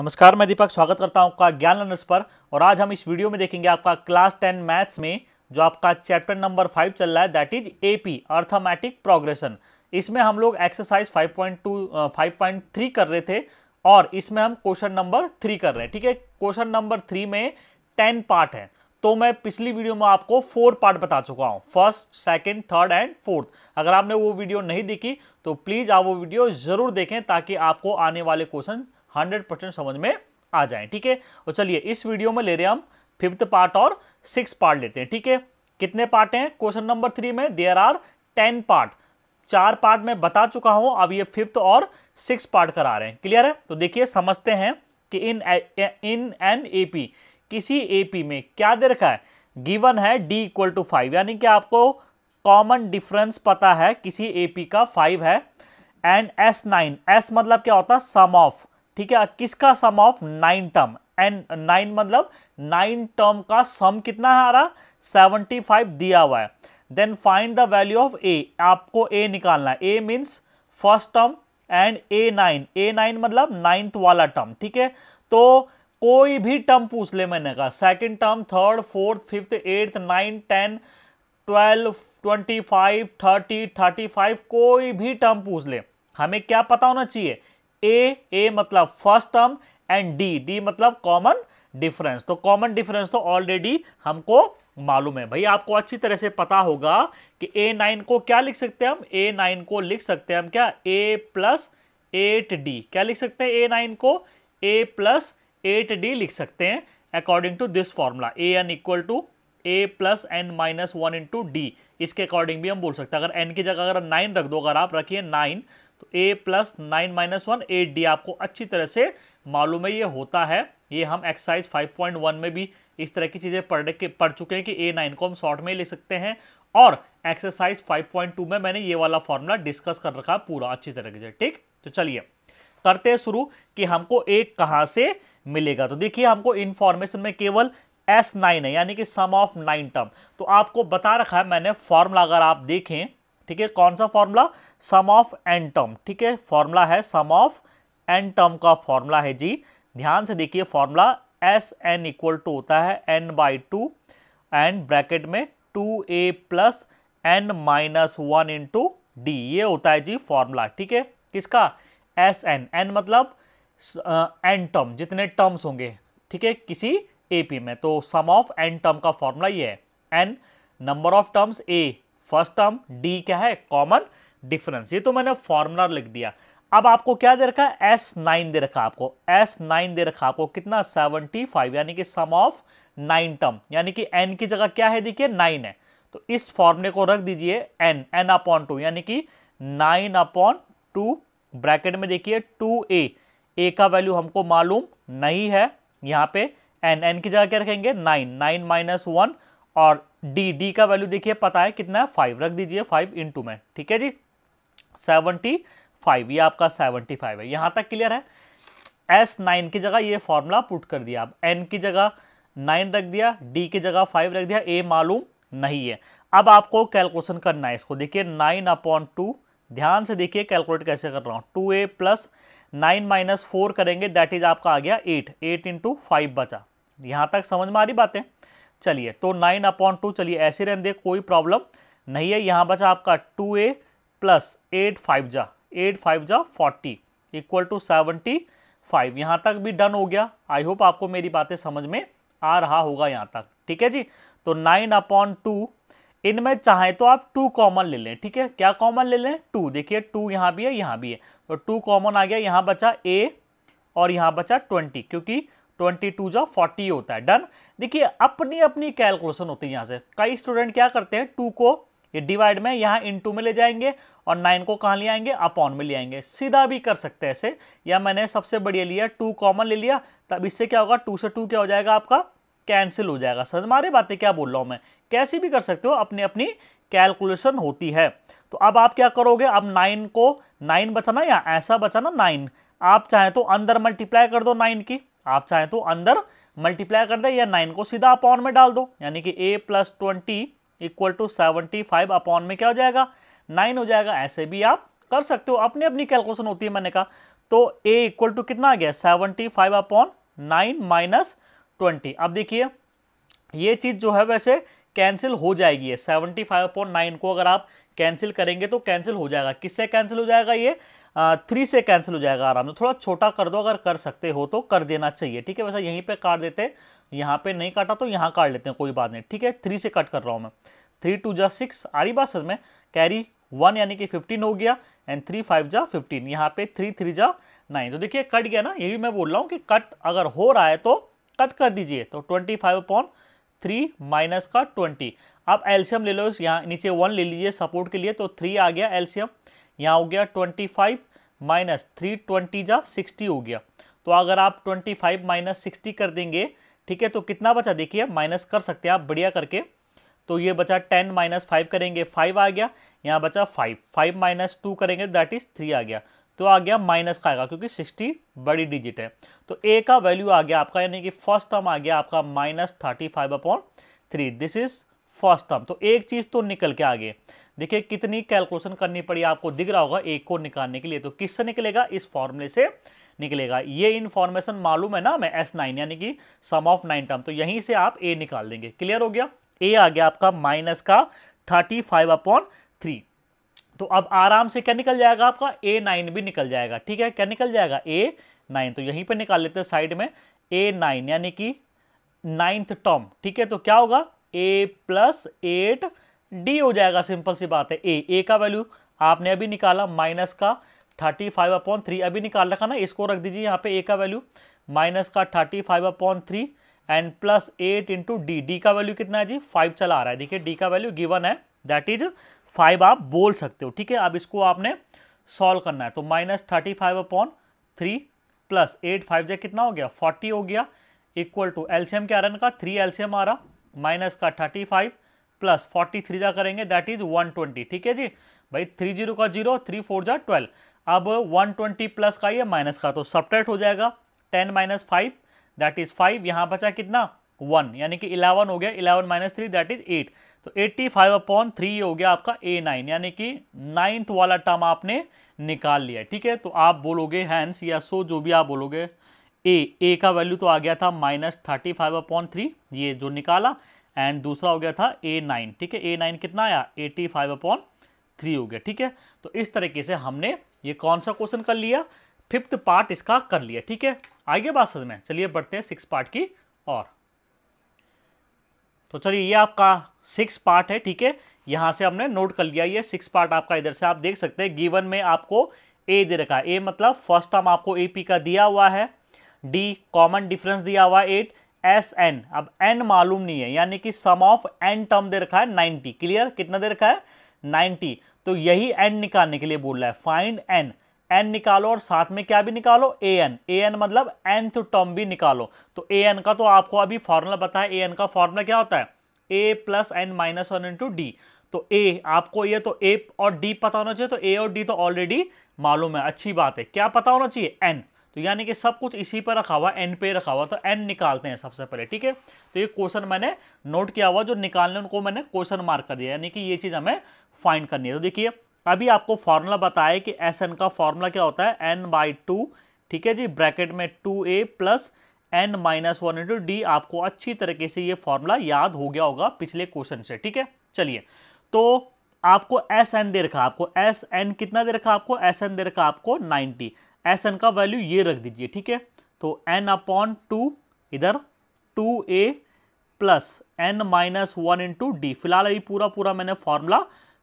नमस्कार मैं दीपक स्वागत करता हूं आपका ज्ञान लर्नर्स पर और आज हम इस वीडियो में देखेंगे आपका क्लास टेन मैथ्स में जो आपका चैप्टर नंबर फाइव चल रहा है that is A P arithmetic progression इसमें हम लोग एक्सरसाइज 5.2 5.3 कर रहे थे और इसमें हम क्वेश्चन नंबर थ्री कर रहे हैं ठीक है क्वेश्चन नंबर थ्री में टेन पार्ट है तो मैं पिछली वीडियो में आपको फोर पार्ट बता चुका हूँ first second third and fourth अगर आपने वो वीडियो नहीं देखी तो प्लीज़ आप वो वीडियो ज़रूर देखें ताकि आपको आने वाले क्वेश्चन हंड्रेड परसेंट समझ में आ जाए ठीक है और चलिए इस वीडियो में ले रहे हैं हम फिफ्थ पार्ट और सिक्स पार्ट लेते हैं ठीक है कितने पार्ट हैं क्वेश्चन नंबर थ्री में देयर आर टेन पार्ट चार पार्ट में बता चुका हूं अब ये फिफ्थ और सिक्स पार्ट करा रहे हैं क्लियर है तो देखिए समझते हैं कि इन इन एन ए पी किसी ए पी में क्या दे रखा है गिवन है डी इक्वल टू फाइव यानी कि आपको कॉमन डिफरेंस पता है किसी ए पी का फाइव है एंड एस नाइन एस मतलब क्या होता है सम ऑफ ठीक है किसका sum of nine term and nine मतलब नाइन टर्म का सम कितना है आ रहा सेवेंटी फाइव दिया हुआ है then find the value of A आपको ए निकालना है A means first term and A nine A nine मतलब नाइन्थ वाला टर्म ठीक है तो कोई भी टर्म पूछ ले मैंने कहा second term third fourth fifth eighth nine ten twelve twenty five thirty thirty five कोई भी टर्म पूछ ले हमें क्या पता होना चाहिए ए ए मतलब first term and D D मतलब कॉमन डिफरेंस तो कॉमन डिफरेंस तो ऑलरेडी हमको मालूम है भाई आपको अच्छी तरह से पता होगा कि ए नाइन को क्या लिख सकते हैं हम ए नाइन को लिख सकते हैं हम क्या ए प्लस एट डी क्या लिख सकते हैं ए नाइन को ए प्लस एट डी लिख सकते हैं according to this formula A N equal to A plus N minus one into D इसके अकॉर्डिंग भी हम बोल सकते हैं अगर एन की जगह अगर नाइन रख दो अगर आप रखिए नाइन तो A plus nine minus one A D आपको अच्छी तरह से मालूम है ये होता है ये हम एक्सरसाइज 5.1 में भी इस तरह की चीज़ें पढ़ के पढ़ चुके हैं कि ए नाइन को हम शॉर्ट में ही ले सकते हैं और एक्सरसाइज 5.2 में मैंने ये वाला फॉर्मूला डिस्कस कर रखा है पूरा अच्छी तरह से ठीक तो चलिए करते हैं शुरू कि हमको ए कहाँ से मिलेगा तो देखिए हमको इन्फॉर्मेशन में केवल एस नाइन है यानी कि सम ऑफ नाइन टर्म तो आपको बता रखा है मैंने फॉर्मूला अगर आप देखें ठीक है कौन सा formula sum of N term ठीक है फॉर्मूला है सम ऑफ एन टर्म का फॉर्मूला है जी ध्यान से देखिए formula S N equal to होता है N by two and bracket में two A plus N minus one into D ये होता है जी फॉर्मूला ठीक है किसका एस एन एन मतलब एन टर्म जितने टर्म्स होंगे ठीक है किसी ए पी में तो सम ऑफ एन टर्म का फॉर्मूला ये है N number of terms A first term D क्या है कॉमन डिफरेंस ये तो मैंने फॉर्मूला लिख दिया अब आपको क्या दे रखा है एस नाइन दे रखा आपको एस नाइन दे रखा आपको कितना सेवनटी फाइव यानी कि सम ऑफ नाइन टर्म यानी कि एन की जगह क्या है देखिए नाइन है तो इस फॉर्मूले को रख दीजिए एन एन अपॉन टू यानी कि नाइन अपॉन टू ब्रैकेट में देखिए टू ए ए का वैल्यू हमको मालूम नहीं है यहाँ पे एन एन की जगह क्या रखेंगे नाइन नाइन माइनस वन और डी डी का वैल्यू देखिए पता है कितना है फाइव रख दीजिए फाइव इंटू में ठीक है जी सेवनटी फाइव ये आपका सेवनटी फाइव है यहाँ तक क्लियर है एस नाइन की जगह ये फॉर्मूला पुट कर दिया आप एन की जगह नाइन रख दिया डी की जगह फाइव रख दिया ए मालूम नहीं है अब आपको कैलकुलेशन करना है इसको देखिए नाइन अपॉन टू ध्यान से देखिए कैलकुलेट कैसे कर रहा हूँ two A plus nine minus four करेंगे दैट इज आपका आ गया एट एट इंटू फाइव बचा यहाँ तक समझ में आ रही बातें चलिए तो नाइन अपॉन टू चलिए ऐसे रहने दे कोई प्रॉब्लम नहीं है यहाँ बचा आपका two A plus eight five जा एट फाइव जा forty equal to seventy five यहाँ तक भी डन हो गया आई होप आपको मेरी बातें समझ में आ रहा होगा यहाँ तक ठीक है जी तो नाइन अपॉन टू इनमें चाहें तो आप टू कॉमन ले लें ठीक है क्या कॉमन ले लें टू देखिए टू यहाँ भी है यहाँ भी है तो टू कॉमन आ गया यहाँ बचा ए और यहाँ बचा ट्वेंटी क्योंकि ट्वेंटी टू जो फोर्टी होता है डन देखिए अपनी अपनी कैलकुलेशन होती है यहाँ से कई स्टूडेंट क्या करते हैं टू को ये डिवाइड में यहाँ टू में ले जाएंगे और नाइन को कहाँ ले आएंगे अपॉन में ले आएंगे सीधा भी कर सकते हैं ऐसे या मैंने सबसे बढ़िया लिया टू कॉमन ले लिया तब इससे क्या होगा टू से टू क्या हो जाएगा आपका कैंसिल हो जाएगा सर मारे बातें क्या बोल रहा हूँ मैं कैसे भी कर सकते हो अपनी अपनी कैलकुलेशन होती है तो अब आप क्या करोगे अब नाइन को नाइन बचाना या ऐसा बचाना नाइन आप चाहें तो अंदर मल्टीप्लाई कर दो नाइन की आप चाहें तो अंदर मल्टीप्लाई कर दे या नाइन को सीधा अपॉन में डाल दो यानी कि A plus twenty equal to seventy five upon में क्या हो जाएगा नाइन हो जाएगा ऐसे भी आप कर सकते हो अपनी अपनी कैलकुलेशन होती है मैंने कहा तो ए इक्वल टू कितना आ गया seventy five upon nine minus twenty अब देखिए ये चीज़ जो है वैसे कैंसिल हो जाएगी सेवेंटी फाइव अपॉन नाइन को अगर आप कैंसिल करेंगे तो कैंसिल हो जाएगा किससे कैंसिल हो जाएगा ये थ्री से कैंसिल हो जाएगा आराम से थोड़ा छोटा कर दो अगर कर सकते हो तो कर देना चाहिए ठीक है वैसे यहीं पे काट देते यहाँ पे नहीं काटा तो यहाँ काट लेते हैं कोई बात नहीं ठीक है थ्री से कट कर रहा हूँ मैं थ्री टू जा सिक्स आ रही बात सर में कैरी वन यानी कि फिफ्टीन हो गया एंड थ्री फाइव जा फिफ्टीन यहाँ पे थ्री थ्री जा नाइन तो देखिए कट गया ना यही मैं बोल रहा हूँ कि कट अगर हो रहा है तो कट कर दीजिए तो twenty five upon three minus का ट्वेंटी आप एल्शियम ले लो यहाँ नीचे वन ले लीजिए सपोर्ट के लिए तो थ्री आ गया एल्शियम यहाँ हो गया twenty five minus three twenty जा सिक्सटी हो गया तो अगर आप ट्वेंटी फाइव माइनस सिक्सटी कर देंगे ठीक है तो कितना बचा देखिए माइनस कर सकते हैं आप बढ़िया करके तो ये बचा टेन माइनस फाइव करेंगे फाइव आ गया यहाँ बचा फाइव फाइव माइनस टू करेंगे दैट इज़ थ्री आ गया तो आ गया माइनस का आएगा क्योंकि सिक्सटी बड़ी डिजिट है तो ए का वैल्यू आ गया आपका यानी कि फर्स्ट टर्म आ गया आपका minus thirty five upon three this is first term तो एक चीज़ तो निकल के आ देखिए कितनी कैलकुलेशन करनी पड़ी आपको दिख रहा होगा एक को निकालने के लिए तो किससे निकलेगा इस फॉर्मूले से निकलेगा ये इन्फॉर्मेशन मालूम है ना मैं एस नाइन यानी कि सम ऑफ नाइन टर्म तो यहीं से आप ए निकाल देंगे क्लियर हो गया ए आ गया आपका माइनस का थर्टी फाइव अपॉन थ्री तो अब आराम से क्या निकल जाएगा आपका ए नाइन भी निकल जाएगा ठीक है क्या निकल जाएगा ए नाइन तो यहीं पर निकाल लेते हैं साइड में ए नाइन यानी कि नाइन्थ टर्म ठीक है तो क्या होगा ए प्लस एट डी हो जाएगा सिंपल सी बात है ए ए का वैल्यू आपने अभी निकाला माइनस का थर्टी फाइव अपॉन थ्री अभी निकाल रखा ना इसको रख दीजिए यहाँ पे ए का वैल्यू माइनस का thirty five upon three and plus eight into D D का वैल्यू कितना है जी फाइव चला आ रहा है देखिए डी का वैल्यू गिवन है दैट इज फाइव आप बोल सकते हो ठीक है अब इसको आपने सॉल्व करना है तो minus thirty five upon three plus eight five जै कितना हो गया फोर्टी हो गया इक्वल टू एल्शियम के आ रहा है थ्री एल्शियम आ रहा माइनस का thirty five plus forty three जा करेंगे दैट इज वन ट्वेंटी ठीक है जी भाई थ्री जीरो का जीरो थ्री फोर जा ट्वेल्व अब वन ट्वेंटी प्लस का ये माइनस का तो सपरेट हो जाएगा ten minus five that is five यहाँ बचा कितना वन यानी कि इलेवन हो गया eleven minus three that is eight तो एट्टी फाइव अपॉन थ्री हो गया आपका ए नाइन यानी कि नाइन्थ वाला टर्म आपने निकाल लिया ठीक है तो आप बोलोगे हैंस या सो जो भी आप बोलोगे ए ए का वैल्यू तो आ गया था minus thirty five upon three ये जो निकाला एंड दूसरा हो गया था ए नाइन ठीक है ए नाइन कितना आया एटी फाइव अपॉन थ्री हो गया ठीक है तो इस तरीके से हमने ये कौन सा क्वेश्चन कर लिया फिफ्थ पार्ट इसका कर लिया ठीक है आगे बात समझ में चलिए बढ़ते हैं सिक्स पार्ट की और तो चलिए ये आपका सिक्स पार्ट है ठीक है यहाँ से हमने नोट कर लिया ये सिक्स पार्ट आपका इधर से आप देख सकते हैं गिवन में आपको ए दे रखा है ए मतलब फर्स्ट टर्म आपको ए पी का दिया हुआ है डी कॉमन डिफरेंस दिया हुआ है एट एस एन अब एन मालूम नहीं है यानी कि सम ऑफ एन टर्म दे रखा है नाइन्टी क्लियर कितना दे रखा है नाइन्टी तो यही एन निकालने के लिए बोल रहा है फाइंड एन एन निकालो और साथ में क्या भी निकालो ए एन ए एन मतलब एंथ टर्म भी निकालो तो ए एन का तो आपको अभी फॉर्मूला पता है ए एन का फॉर्मूला क्या होता है A plus N minus one into D तो ए आपको ये तो ए और डी पता होना चाहिए तो ए और डी तो ऑलरेडी मालूम है अच्छी बात है क्या पता होना चाहिए एन तो यानी कि सब कुछ इसी पर रखा हुआ एन पे रखा हुआ तो एन निकालते हैं सबसे पहले ठीक है तो ये क्वेश्चन मैंने नोट किया हुआ जो निकालने उनको मैंने क्वेश्चन मार्क कर दिया यानी कि ये चीज़ हमें फाइंड करनी है तो देखिए अभी आपको फार्मूला बताया कि एस एन का फार्मूला क्या होता है एन बाई टू ठीक है जी ब्रैकेट में two A plus N minus one into D आपको अच्छी तरीके से ये फॉर्मूला याद हो गया होगा पिछले क्वेश्चन से ठीक है चलिए तो आपको एस एन दे रखा आपको एस एन कितना दे रखा आपको एस एन दे रखा आपको नाइन्टी एस एन का वैल्यू ये रख दीजिए ठीक है तो एन अपॉन टू इधर two A plus N minus one into D फिलहाल अभी पूरा पूरा मैंने फॉर्मूला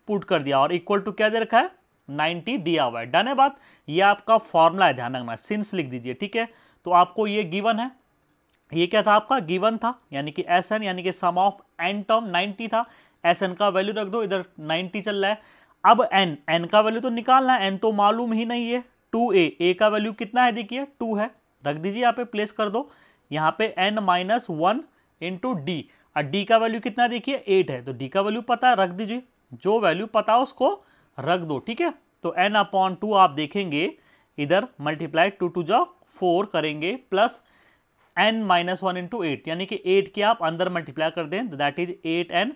पुट कर दिया और इक्वल टू क्या दे रखा है नाइनटी दिया हुआ है डन है बात ये आपका फॉर्मूला है ध्यान रखना सिंस लिख दीजिए ठीक है तो आपको ये गिवन है ये क्या था आपका गिवन था यानी कि एस एन यानी कि sum of N term ninety था एस एन का वैल्यू रख दो इधर नाइन्टी चल रहा है अब एन एन का वैल्यू तो निकालना है एन तो मालूम ही नहीं है टू ए ए का वैल्यू कितना है देखिए टू है रख दीजिए यहाँ पे प्लेस कर दो यहाँ पे N minus one into D और डी का वैल्यू कितना देखिए एट है तो डी का वैल्यू पता रख दीजिए जो वैल्यू पता हो उसको रख दो ठीक है तो एन अपॉन टू आप देखेंगे इधर मल्टीप्लाई टू टू जाओ फोर करेंगे plus N minus one into eight यानी कि एट के आप अंदर मल्टीप्लाई कर दें that is eight N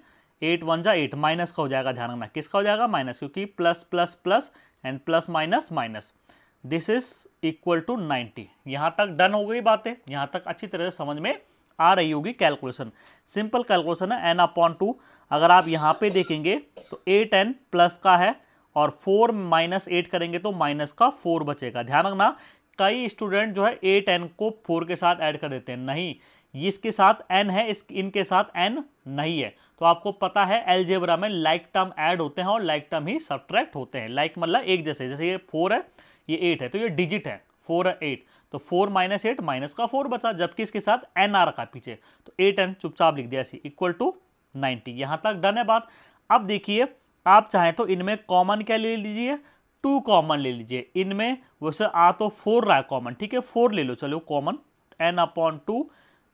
eight one जा एट माइनस का हो जाएगा ध्यान रखना किसका हो जाएगा माइनस क्योंकि plus plus plus and plus minus minus this is equal to 90 यहाँ तक डन हो गई बातें यहाँ तक अच्छी तरह से समझ में आ रही होगी कैलकुलेशन सिंपल कैलकुलेशन है एन अपॉन टू अगर आप यहाँ पे देखेंगे तो एट एन प्लस का है और फोर माइनस एट करेंगे तो माइनस का फोर बचेगा ध्यान रखना कई स्टूडेंट जो है एट एन को फोर के साथ ऐड कर देते हैं नहीं इसके साथ एन है इस इनके साथ एन नहीं है तो आपको पता है एलजेबरा में लाइक टर्म ऐड होते हैं और लाइक टर्म ही सब्ट्रैक्ट होते हैं लाइक मतलब एक जैसे जैसे ये फोर है ये एट है तो ये डिजिट है फोर एट तो फोर माइनस एट माइनस का फोर बचा जबकि इसके साथ एन आ रखा पीछे तो एट एन चुपचाप लिख दिया सी इक्वल टू नाइन्टी यहाँ तक डन है बात अब देखिए आप चाहें तो इनमें कॉमन क्या ले लीजिए टू कॉमन ले लीजिए इनमें वैसे आ तो फोर रहा है कॉमन ठीक है फोर ले लो चलो कॉमन एन अपॉन टू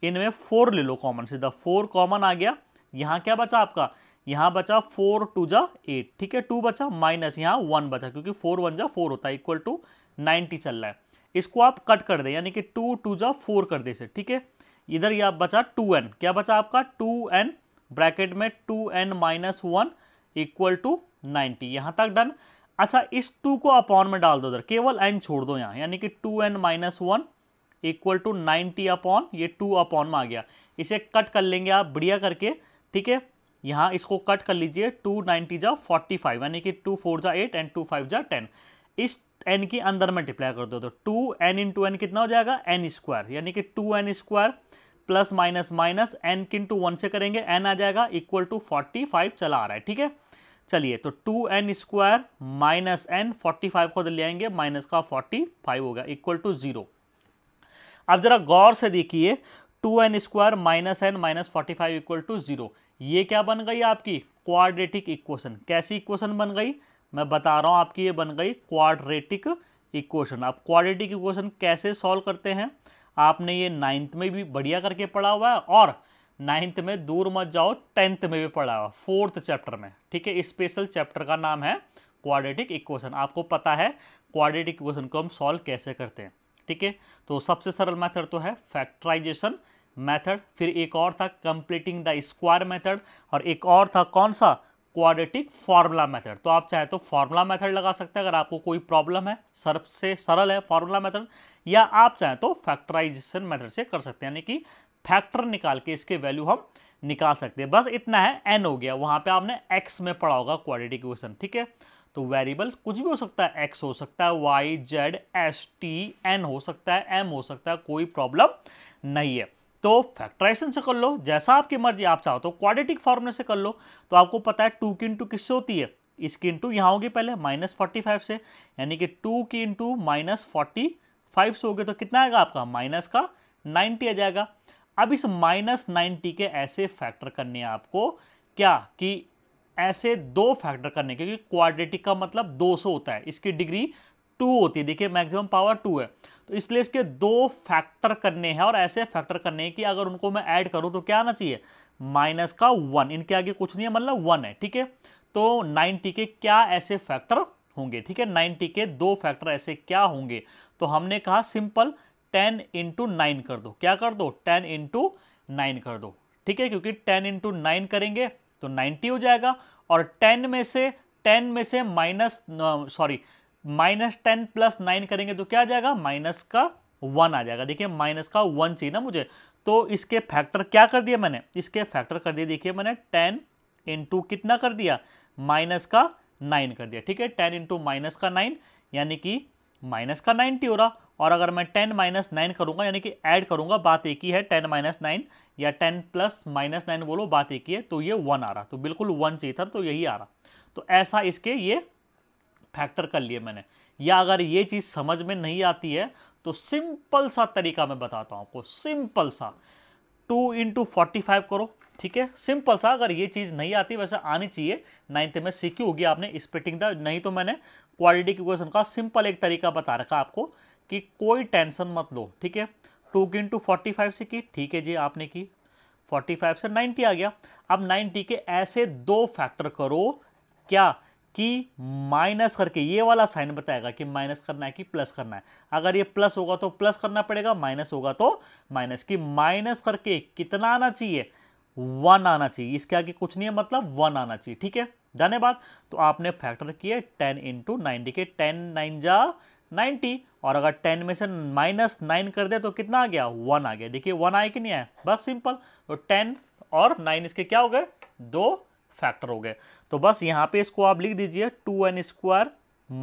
इनमें फोर ले लो कॉमन सीधा फोर कॉमन आ गया यहाँ क्या बचा आपका यहाँ बचा फोर टू जा एट ठीक है टू बचा माइनस यहाँ वन बचा क्योंकि फोर वन जा फोर होता है इक्वल टू नाइन्टी चल रहा है इसको आप कट कर दें यानी कि टू टू जा फोर कर दे से ठीक है इधर यह आप बचा टू एन क्या बचा आपका टू एन ब्रैकेट में two N minus one equal to ninety यहाँ तक डन अच्छा इस टू को अपॉन में डाल दो उधर केवल एन छोड़ दो यहाँ यानी कि two N minus one equal to ninety upon ये टू अपॉन में आ गया इसे कट कर लेंगे आप बढ़िया करके ठीक है यहाँ इसको कट कर लीजिए टू नाइन्टी जा फोर्टी फाइव यानी कि टू फोर जा एट एंड टू फाइव जा टेन इस एन के अंदर में डिप्लाई कर दो तो two N into two कितना हो जाएगा एन स्क्वायर यानी कि two N square plus minus minus N किन टू वन से करेंगे एन आ जाएगा इक्वल टू फोर्टी फाइव चला आ रहा है ठीक है चलिए तो two N square minus N forty five को ले आएंगे माइनस का फोर्टी फाइव हो गया इक्वल टू जीरो अब जरा गौर से देखिए two N square minus N minus forty five equal to zero ये क्या बन गई आपकी क्वाड्रेटिक इक्वेशन कैसी इक्वेशन बन गई मैं बता रहा हूँ आपकी ये बन गई क्वाड्रेटिक इक्वेशन आप क्वाड्रेटिक इक्वेशन कैसे सॉल्व करते हैं आपने ये नाइन्थ में भी बढ़िया करके पढ़ा हुआ है और नाइन्थ में दूर मत जाओ टेंथ में भी पढ़ा हुआ फोर्थ चैप्टर में ठीक है स्पेशल चैप्टर का नाम है क्वाड्रेटिक इक्वेशन आपको पता है क्वाड्रेटिक इक्वेशन को हम सॉल्व कैसे करते हैं ठीक है तो सबसे सरल मेथड तो है फैक्ट्राइजेशन मेथड फिर एक और था कंप्लीटिंग द स्क्वायर मेथड और एक और था कौन सा क्वाड्रेटिक फार्मूला मेथड तो आप चाहे तो फार्मूला मेथड लगा सकते हैं अगर आपको कोई प्रॉब्लम है सर से सरल है फार्मूला मेथड या आप चाहें तो फैक्टराइजेशन मेथड से कर सकते हैं यानी कि फैक्टर निकाल के इसके वैल्यू हम निकाल सकते हैं बस इतना है एन हो गया वहाँ पे आपने एक्स में पढ़ा होगा क्वाड्रेटिक इक्वेशन ठीक है तो वेरिएबल कुछ भी हो सकता है एक्स हो सकता है Y Z S T N हो सकता है एम हो सकता है कोई प्रॉब्लम नहीं है तो फैक्ट्राइजेशन से कर लो जैसा आपकी मर्जी आप चाहो तो क्वाड्रेटिक फॉर्मूले से कर लो तो आपको पता है टू की इंटू किससे होती है इसकी इंटू यहाँ होगी पहले माइनस फोर्टी फाइव से यानी कि टू की इंटू माइनस फोर्टी फाइव से होगी तो कितना आएगा आपका माइनस का नाइन्टी आ जाएगा अब इस माइनस नाइन्टी के ऐसे फैक्टर करने हैं आपको क्या कि ऐसे दो फैक्टर करने क्योंकि क्वाड्रेटिक का मतलब 200 होता है इसकी डिग्री टू होती है देखिए मैक्सिमम पावर टू है तो इसलिए इसके दो फैक्टर करने हैं और ऐसे फैक्टर करने हैं कि अगर उनको मैं ऐड करूँ तो क्या आना चाहिए माइनस का वन इनके आगे कुछ नहीं है मतलब वन है ठीक है तो नाइन्टी के क्या ऐसे फैक्टर होंगे ठीक है नाइन्टी के दो फैक्टर ऐसे क्या होंगे तो हमने कहा सिंपल टेन इंटू नाइन कर दो क्या कर दो टेन इंटू नाइन कर दो ठीक है क्योंकि टेन इंटू नाइन करेंगे तो नाइन्टी हो जाएगा और टेन में से टेन में से minus sorry minus ten plus nine करेंगे तो क्या आ जाएगा माइनस का वन आ जाएगा देखिए माइनस का वन चाहिए ना मुझे तो इसके फैक्टर क्या कर दिया मैंने इसके फैक्टर कर दिए देखिए मैंने टेन इंटू कितना कर दिया माइनस का नाइन कर दिया ठीक है टेन इंटू माइनस का नाइन यानी कि माइनस का नाइन्टी हो रहा और अगर मैं टेन माइनस नाइन करूँगा यानी कि ऐड करूँगा बात एक ही है टेन माइनस नाइन या टेन प्लस माइनस नाइन बोलो बात एक ही है तो ये वन आ रहा तो बिल्कुल वन चाहिए था तो यही आ रहा तो ऐसा इसके ये फैक्टर कर लिए मैंने या अगर ये चीज़ समझ में नहीं आती है तो सिंपल सा तरीका मैं बताता हूँ आपको सिंपल सा टू इंटू फोर्टी फाइव करो ठीक है सिंपल सा अगर ये चीज़ नहीं आती वैसे आनी चाहिए नाइन्थ में सीखी होगी आपने स्पिटिंग द नहीं तो मैंने क्वालिटी की क्वेश्चन का सिंपल एक तरीका बता रखा आपको कि कोई टेंशन मत लो ठीक है टू की इंटू फोर्टी फाइव से की ठीक है जी आपने की फोर्टी फाइव से नाइन्टी आ गया अब नाइन्टी के ऐसे दो फैक्टर करो क्या कि माइनस करके ये वाला साइन बताएगा कि माइनस करना है कि प्लस करना है अगर ये प्लस होगा तो प्लस करना पड़ेगा माइनस होगा तो माइनस कि माइनस करके कितना आना चाहिए वन आना चाहिए इसके आगे कुछ नहीं है मतलब वन आना चाहिए ठीक है धन्यवाद तो आपने फैक्टर किए टेन इंटू नाइन्टी के टेन नाइन जा नाइन्टी और अगर टेन में से माइनस नाइन कर दे तो कितना आ गया वन आ गया देखिए वन आए कि नहीं आए बस सिंपल तो टेन और नाइन इसके क्या हो गए दो फैक्टर हो गए तो बस यहाँ पे इसको आप लिख दीजिए टू एन स्क्वायर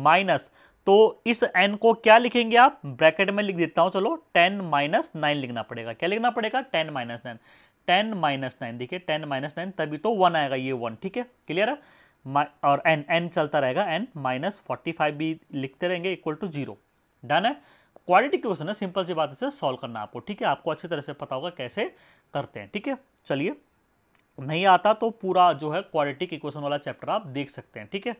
माइनस तो इस एन को क्या लिखेंगे आप ब्रैकेट में लिख देता हूँ चलो टेन माइनस नाइन लिखना पड़ेगा क्या लिखना पड़ेगा ten minus nine ten minus nine देखिए टेन माइनस नाइन तभी तो वन आएगा ये वन ठीक है क्लियर है और एन एन चलता रहेगा एन माइनस फोर्टी फाइव भी लिखते रहेंगे इक्वल टू जीरो डन है क्वालिटी क्वेश्चन है सिंपल सी बात है सॉल्व करना आपको ठीक है आपको अच्छी तरह से पता होगा कैसे करते हैं ठीक है चलिए नहीं आता तो पूरा जो है क्वाड्रेटिक इक्वेशन वाला चैप्टर आप देख सकते हैं ठीक है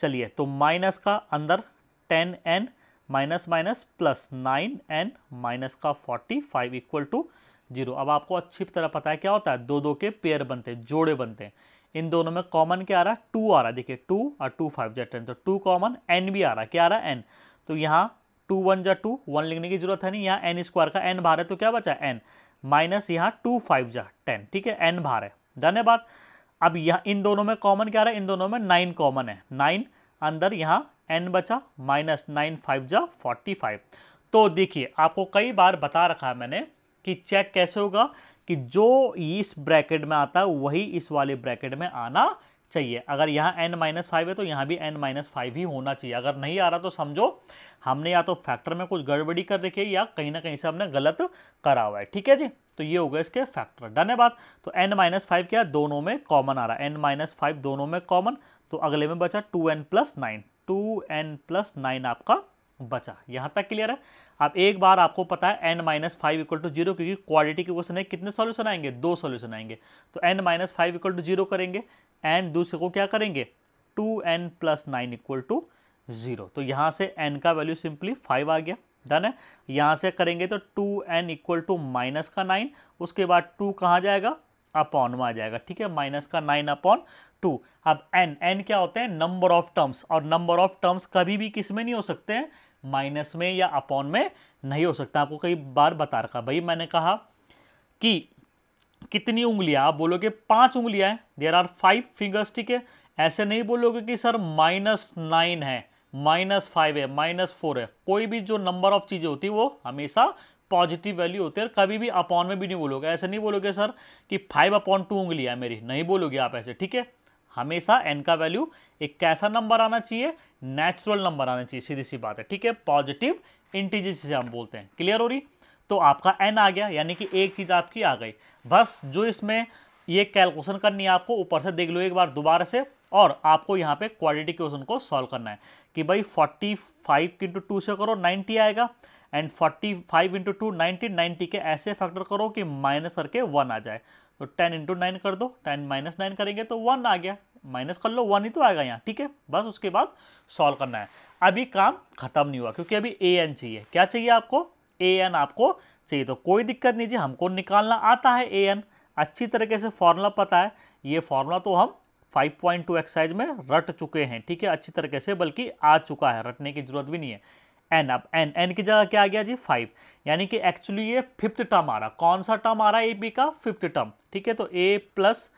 चलिए तो माइनस का अंदर ten n minus minus plus nine n minus का forty five equal to zero अब आपको अच्छी तरह पता है क्या होता है दो दो के पेयर बनते हैं जोड़े बनते हैं इन दोनों में कॉमन क्या आ रहा है टू आ रहा है देखिए टू और टू फाइव जा टेन तो टू कॉमन एन भी आ रहा है क्या आ रहा है एन तो यहाँ टू वन जा टू वन लिखने की जरूरत है नहीं यहाँ एन स्क्वायर का एन भार है तो क्या बचा एन माइनस यहाँ टू फाइव जा टेन ठीक है एन भार है धन्यवाद अब यह इन दोनों में कॉमन क्या रहा है इन दोनों में नाइन कॉमन है नाइन अंदर यहाँ एन बचा माइनस नाइन फाइव जा फोर्टी फाइव तो देखिए आपको कई बार बता रखा है मैंने कि चेक कैसे होगा कि जो इस ब्रैकेट में आता है वही इस वाले ब्रैकेट में आना चाहिए अगर यहाँ एन माइनस फाइव है तो यहाँ भी एन माइनस फाइव ही होना चाहिए अगर नहीं आ रहा तो समझो हमने या तो फैक्टर में कुछ गड़बड़ी कर रखी है या कहीं ना कहीं से हमने गलत करा हुआ है ठीक है जी तो ये हो गया इसके फैक्टर तो डन है बात तो एन माइनस फाइव क्या दोनों में कॉमन आ रहा है एन माइनस फाइव दोनों में कॉमन तो अगले में बचा two n plus nine two n plus nine आपका बचा यहाँ तक क्लियर है अब एक बार आपको पता है n minus five equal to zero क्योंकि क्वालिटी के क्वेश्चन है कितने सॉल्यूशन आएंगे दो सॉल्यूशन आएंगे तो n minus five equal to zero करेंगे एन दूसरे को क्या करेंगे two n plus nine equal to zero तो यहाँ से एन का वैल्यू सिंपली फाइव आ गया डन है यहाँ से करेंगे तो two n equal to minus का नाइन उसके बाद टू कहाँ जाएगा अपॉन में आ जाएगा ठीक है माइनस का नाइन अपॉन टू अब एन एन क्या होते हैं नंबर ऑफ टर्म्स और नंबर ऑफ टर्म्स कभी भी किस में नहीं हो सकते हैं माइनस में या अपॉन में नहीं हो सकता आपको कई बार बता रखा भाई मैंने कहा कि कितनी उंगलियां आप बोलोगे पांच उंगलियां हैं देर आर फाइव फिंगर्स ठीक है ऐसे नहीं बोलोगे कि सर माइनस नाइन है माइनस फाइव है माइनस फोर है कोई भी जो नंबर ऑफ चीज़ें होती है वो हमेशा पॉजिटिव वैल्यू होती है और कभी भी अपॉन में भी नहीं बोलोगे ऐसे नहीं बोलोगे सर कि फाइव अपॉन टू उंगली है मेरी नहीं बोलोगे आप ऐसे ठीक है हमेशा एन का वैल्यू एक कैसा नंबर आना चाहिए नेचुरल नंबर आना चाहिए सीधी सी बात है ठीक है पॉजिटिव इंटीजर से हम बोलते हैं क्लियर हो रही तो आपका एन आ गया यानी कि एक चीज़ आपकी आ गई बस जो इसमें ये कैलकुलेशन करनी है आपको ऊपर से देख लो एक बार दोबारा से और आपको यहाँ पे क्वाड्रेटिक क्वेश्चन को सॉल्व करना है कि भाई 45 फाइव इंटू टू से करो 90 आएगा and 45 five into two ninety ninety के ऐसे फैक्टर करो कि माइनस करके वन आ जाए तो टेन इंटू नाइन कर दो टेन माइनस नाइन करेंगे तो वन आ गया माइनस कर लो वन ही तो आएगा यहाँ ठीक है बस उसके बाद सॉल्व करना है अभी काम खत्म नहीं हुआ क्योंकि अभी ए एन चाहिए क्या चाहिए आपको ए एन आपको चाहिए तो कोई दिक्कत नहीं जी हमको निकालना आता है ए एन अच्छी तरीके से फॉर्मूला पता है ये फॉर्मूला तो हम 5.2 एक्सरसाइज में रट चुके हैं ठीक है अच्छी तरीके से बल्कि आ चुका है रटने की जरूरत भी नहीं है एन अब एन एन की जगह क्या आ गया जी फाइव यानी कि एक्चुअली ये फिफ्थ टर्म आ रहा कौन सा टर्म आ रहा है ए पी का फिफ्थ टर्म ठीक है तो ए प्लस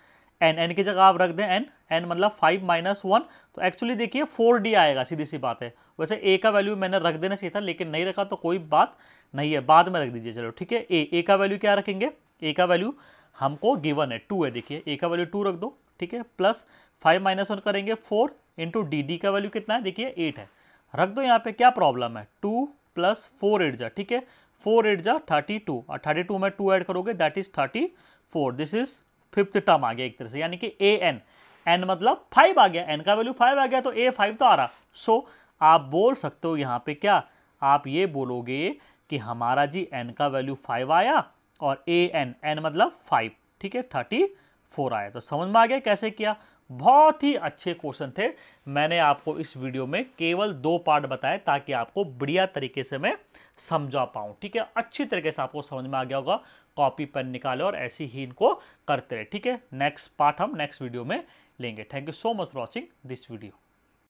एन एन की जगह आप रख दें एन एन मतलब फाइव माइनस वन तो एक्चुअली देखिए फोर डी आएगा सीधी सी बात है वैसे ए का वैल्यू मैंने रख देना चाहिए था लेकिन नहीं रखा तो कोई बात नहीं है बाद में रख दीजिए चलो ठीक है ए ए का वैल्यू क्या रखेंगे ए का वैल्यू हमको गिवन है टू है देखिए ए का वैल्यू टू रख दो ठीक है प्लस फाइव माइनस वन करेंगे फोर इंटू डी डी का वैल्यू कितना है देखिए एट है रख दो यहाँ पे क्या प्रॉब्लम है टू प्लस फोर एट जा ठीक है फोर एट जा थर्टी टू और थर्टी टू में टू ऐड करोगे that is thirty four this is fifth term आ गया एक तरह से यानी कि ए एन एन मतलब फाइव आ गया एन का वैल्यू फाइव आ गया तो ए फाइव तो आ रहा सो so, आप बोल सकते हो यहाँ पे क्या आप ये बोलोगे कि हमारा जी एन का वैल्यू फाइव आया और ए एन एन मतलब फाइव ठीक है थर्टी फोर आया तो समझ में आ गया कैसे किया बहुत ही अच्छे क्वेश्चन थे मैंने आपको इस वीडियो में केवल दो पार्ट बताए ताकि आपको बढ़िया तरीके से मैं समझा पाऊँ ठीक है अच्छी तरीके से आपको समझ में आ गया होगा कॉपी पेन निकाले और ऐसे ही इनको करते रहे ठीक है नेक्स्ट पार्ट हम नेक्स्ट वीडियो में लेंगे thank you so much watching this video